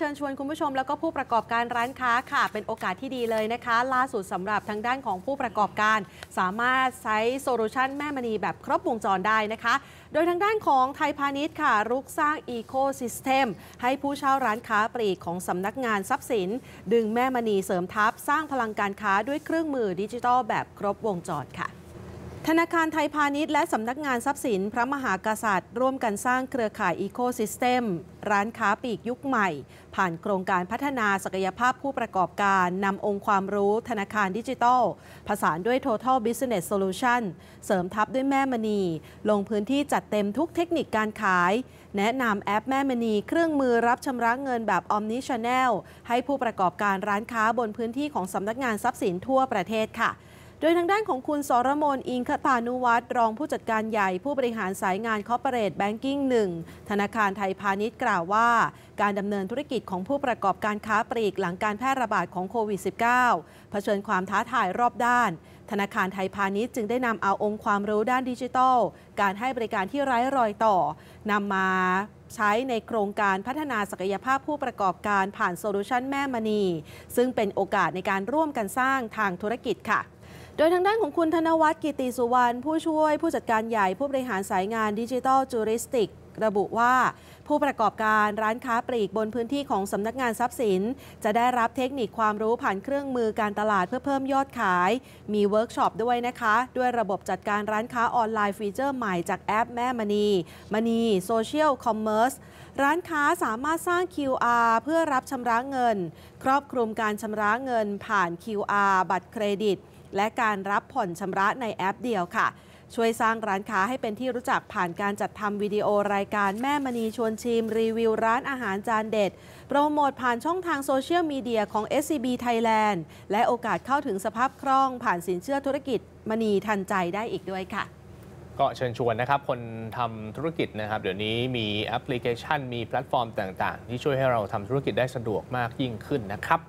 เชิญชวนคุณผู้ชมแล้วก็ผู้ประกอบการร้านค้าค่ะ เป็นโอกาสที่ดีเลยนะคะ ล่าสุดสำหรับทางด้านของผู้ประกอบการ สามารถใช้โซลูชันแม่มณีแบบครบวงจรได้นะคะโดยทางด้านของไทยพาณิชย์ค่ะรุกสร้างอีโคซิสเต็มให้ผู้เช่าร้านค้าปลีกของสำนักงานทรัพย์สิน ดึงแม่มณีเสริมทัพสร้างพลังการค้าด้วยเครื่องมือดิจิทัลแบบครบวงจรค่ะธนาคารไทยพาณิชย์ และสำนักงานทรัพย์สินพระมหากษัตริย์ ร่วมกันสร้างเครือข่ายอีโคซิสเต็มร้านค้าปีกยุคใหม่ ผ่านโครงการพัฒนาศักยภาพผู้ประกอบการ นำองค์ความรู้ธนาคารดิจิทัลผสานด้วย Total Business Solution เสริมทับด้วยแม่มณี ลงพื้นที่จัดเต็มทุกเทคนิคการขาย แนะนำแอปแม่มณีเครื่องมือรับชำระเงินแบบ Omni Channel ให้ผู้ประกอบการร้านค้าบนพื้นที่ของสำนักงานทรัพย์สินทั่วประเทศค่ะโดยทางด้านของคุณสรมน อิงคตานุวัตรรองผู้จัดการใหญ่ผู้บริหารสายงานคอร์เปอเรทแบงกิ้งหนึ่งธนาคารไทยพาณิชย์กล่าวว่า การดำเนินธุรกิจของผู้ประกอบการค้าปลีกหลังการแพร่ระบาดของโควิด -19 เผชิญความท้าทายรอบด้าน ธนาคารไทยพาณิชย์ จึงได้นำเอาองค์ความรู้ด้านดิจิทัล การให้บริการที่ไร้รอยต่อนำมาใช้ในโครงการพัฒนาศักยภาพผู้ประกอบการผ่านโซลูชันแม่มณีซึ่งเป็นโอกาสในการร่วมกันสร้างทางธุรกิจค่ะดยทางด้านของคุณธนวัฒน์กิติสุวรรณผู้ช่วยผู้จัดการใหญ่ผู้บริหารสายงานดิจิทัลจูริสติกระบุว่า ผู้ประกอบการร้านค้าปลีก บนพื้นที่ของสำนักงานทรัพย์สิน จะได้รับเทคนิคความรู้ผ่านเครื่องมือการตลาดเพื่อเพิ่มยอดขาย มีเวิร์กช็อปด้วยนะคะ ด้วยระบบจัดการร้านค้าออนไลน์ฟีเจอร์ใหม่จากแอปแม่มณีมณีโซเชียลคอมเมอร์สร้านค้าสามารถสร้าง QR เพื่อรับชำระเงินครอบคลุมการชำระเงินผ่าน QR บัตรเครดิตและการรับผ่อนชำระในแอปเดียวค่ะ ช่วยสร้างร้านค้าให้เป็นที่รู้จักผ่านการจัดทำวิดีโอรายการแม่มณีชวนชิมรีวิวร้านอาหารจานเด็ด โปรโมทผ่านช่องทางโซเชียลมีเดียของ SCB Thailand และโอกาสเข้าถึงสภาพคล่องผ่านสินเชื่อธุรกิจมณีทันใจได้อีกด้วยค่ะ ก็เชิญชวนนะครับ คนทำธุรกิจนะครับเดี๋ยวนี้มีแอปพลิเคชันมีแพลตฟอร์มต่างๆ ที่ช่วยให้เราทำาธุรกิจได้สะดวกมากยิ่งขึ้นนะครับ